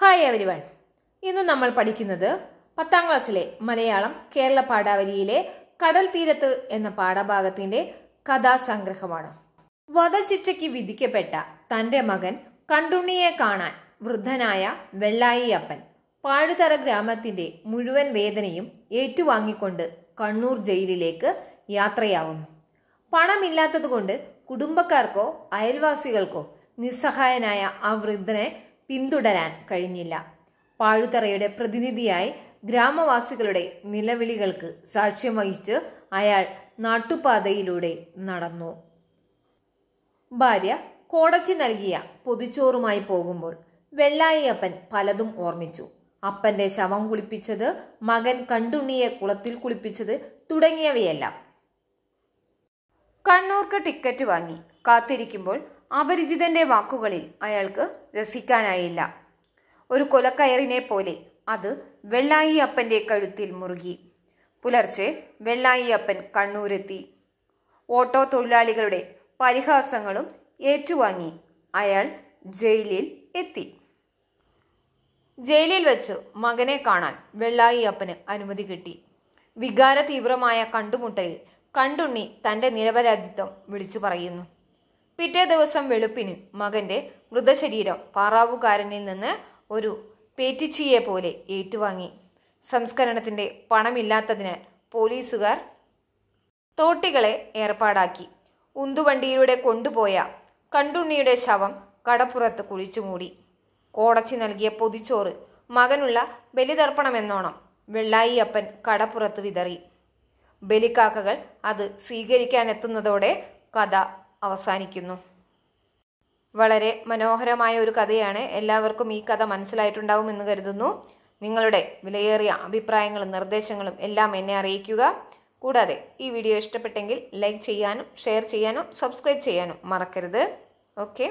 hi every one ഇന്ന് നമ്മൾ പഠിക്കുന്നത് പത്താം ക്ലാസ്സിലെ മലയാളം കേരള പാഠാവലിയിലെ കടൽ തീരത്ത് എന്ന പാഠഭാഗത്തിന്റെ കഥാസംഗ്രഹമാണ് വധശിക്ഷയ്ക്ക് വിധിക്കപ്പെട്ട തന്റെ മകൻ കണ്ടുണ്ണിയെ കാണാൻ വൃദ്ധനായ വെള്ളായിയപ്പൻ പാഴുതറ ഗ്രാമത്തിന്റെ മുഴുവൻ വേദനയും ഏറ്റുവാങ്ങിക്കൊണ്ട് കണ്ണൂർ ജയിലിലേക്ക് യാത്രയാവുന്നു പണമില്ലാത്തതുകൊണ്ട് കുടുംബക്കാർക്കോ അയൽവാസികൾക്കോ നിസ്സഹായനായ ആ വൃദ്ധനെ പിന്തുടരാൻ കഴിഞ്ഞില്ല പാഴുതറയുടെ പ്രതിനിധിയായി ഗ്രാമവാസികളുടെ നിലവിളികൾക്ക് സാക്ഷ്യം വഹിച്ച് അയാൾ നാട്ടുപാതയിലൂടെ നടന്നു ഭാര്യ കോടച്ചി നൽകിയ പൊതിച്ചോറുമായി പോകുമ്പോൾ വെള്ളായിയപ്പൻ പലതും ഓർമ്മിച്ചു അപ്പന്റെ ശവം കുളിപ്പിച്ചത് മകൻ കണ്ടുണ്ണിയെ കുളത്തിൽ കുളിപ്പിച്ചത് തുടങ്ങിയവയെല്ലാം കണ്ണൂർക്ക് ടിക്കറ്റ് വാങ്ങി കാത്തിരിക്കുമ്പോൾ അപരിചിതന്റെ വാക്കുകളിൽ അയാൾക്ക് രസിക്കാനായില്ല ഒരു കൊലക്കയറിനെ പോലെ അത് വെള്ളായി അപ്പന്റെ കഴുത്തിൽ മുറുകി പുലർച്ചെ വെള്ളായി അപ്പൻ കണ്ണൂരെത്തി ഓട്ടോ തൊഴിലാളികളുടെ പരിഹാസങ്ങളും ഏറ്റുവാങ്ങി അയാൾ ജയിലിൽ എത്തി ജയിലിൽ വെച്ച് മകനെ കാണാൻ വെള്ളായി അപ്പന് അനുമതി കിട്ടി വികാര തീവ്രമായ കണ്ടുമുട്ടലിൽ കണ്ടുണ്ണി തന്റെ നിരപരാധിത്വം വിളിച്ചു പറയുന്നു പിറ്റേ ദിവസം വെളുപ്പിന് മകന്റെ മൃതശരീരം പാറാവുകാരനിൽ നിന്ന് ഒരു പേറ്റിച്ചിയെ പോലെ ഏറ്റുവാങ്ങി സംസ്കരണത്തിന്റെ പണമില്ലാത്തതിനാൽ പോലീസുകാർ തോട്ടികളെ ഏർപ്പാടാക്കി ഉന്തുവണ്ടിയിലൂടെ കൊണ്ടുപോയ കണ്ടുണ്ണിയുടെ ശവം കടപ്പുറത്ത് കുഴിച്ചുമൂടി കോടച്ചി നൽകിയ പൊതിച്ചോറ് മകനുള്ള ബലിതർപ്പണമെന്നോണം വെള്ളായി അപ്പൻ കടപ്പുറത്ത് വിതറി ബലിക്കാക്കകൾ അത് സ്വീകരിക്കാനെത്തുന്നതോടെ കഥ അവസാനിക്കുന്നു വളരെ മനോഹരമായ ഒരു കഥയാണ് എല്ലാവർക്കും ഈ കഥ എന്ന് കരുതുന്നു നിങ്ങളുടെ വിലയേറിയ അഭിപ്രായങ്ങളും നിർദ്ദേശങ്ങളും എല്ലാം എന്നെ അറിയിക്കുക കൂടാതെ ഈ വീഡിയോ ഇഷ്ടപ്പെട്ടെങ്കിൽ ലൈക്ക് ചെയ്യാനും ഷെയർ ചെയ്യാനും സബ്സ്ക്രൈബ് ചെയ്യാനും മറക്കരുത് ഓക്കെ